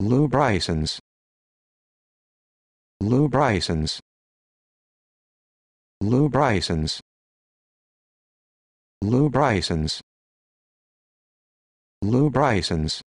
Lou Bryson's. Lou Bryson's. Lou Bryson's. Lou Bryson's. Lou Bryson's.